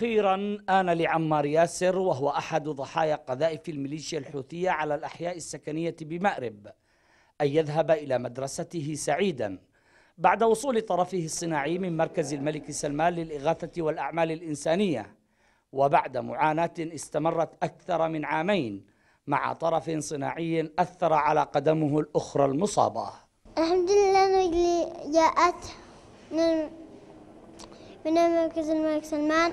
أخيرا آن لعمار ياسر وهو أحد ضحايا قذائف الميليشيا الحوثية على الأحياء السكنية بمأرب أن يذهب إلى مدرسته سعيدا بعد وصول طرفه الصناعي من مركز الملك سلمان للإغاثة والأعمال الإنسانية وبعد معاناة استمرت أكثر من عامين مع طرف صناعي أثر على قدمه الأخرى المصابة الحمد لله رجلي جاءت من من مركز الملك سلمان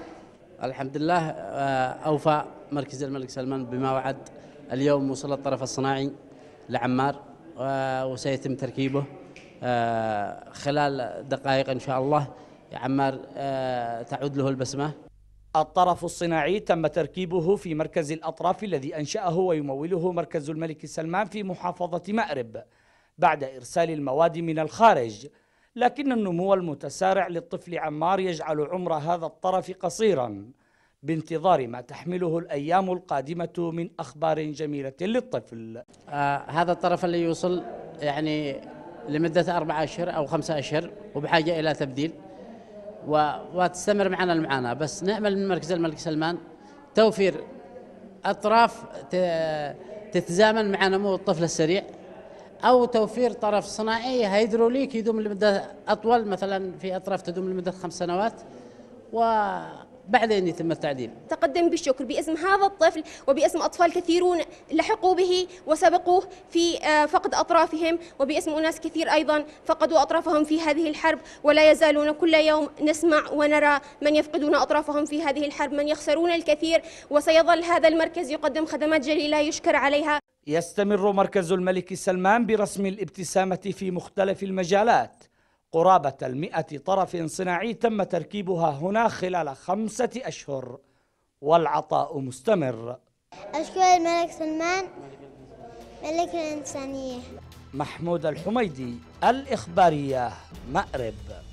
الحمد لله آه، أوفى مركز الملك سلمان بما وعد اليوم وصل الطرف الصناعي لعمار آه، وسيتم تركيبه آه، خلال دقائق إن شاء الله عمار تعود له البسمة الطرف الصناعي تم تركيبه في مركز الأطراف الذي أنشأه ويموله مركز الملك سلمان في محافظة مأرب بعد إرسال المواد من الخارج لكن النمو المتسارع للطفل عمار يجعل عمر هذا الطرف قصيرا بانتظار ما تحمله الأيام القادمة من أخبار جميلة للطفل آه هذا الطرف اللي يوصل يعني لمدة أربعة أشهر أو خمسة أشهر وبحاجة إلى تبديل و... وتستمر معنا المعاناة بس نأمل من مركز الملك سلمان توفير أطراف ت... تتزامن مع نمو الطفل السريع او توفير طرف صناعي هيدروليك يدوم لمده اطول مثلا في اطراف تدوم لمده خمس سنوات وبعدين يتم التعديل. تقدم بالشكر باسم هذا الطفل وباسم اطفال كثيرون لحقوا به وسبقوه في آه، فقد اطرافهم وباسم اناس كثير ايضا فقدوا اطرافهم في هذه الحرب ولا يزالون كل يوم نسمع ونرى من يفقدون اطرافهم في هذه الحرب من يخسرون الكثير وسيظل هذا المركز يقدم خدمات جليله يشكر عليها يستمر مركز الملك سلمان برسم الابتسامة في مختلف المجالات قرابة المئة طرف صناعي تم تركيبها هنا خلال خمسة أشهر والعطاء مستمر أشكر الملك سلمان ملك الإنسانية محمود الحميدي الإخبارية مأرب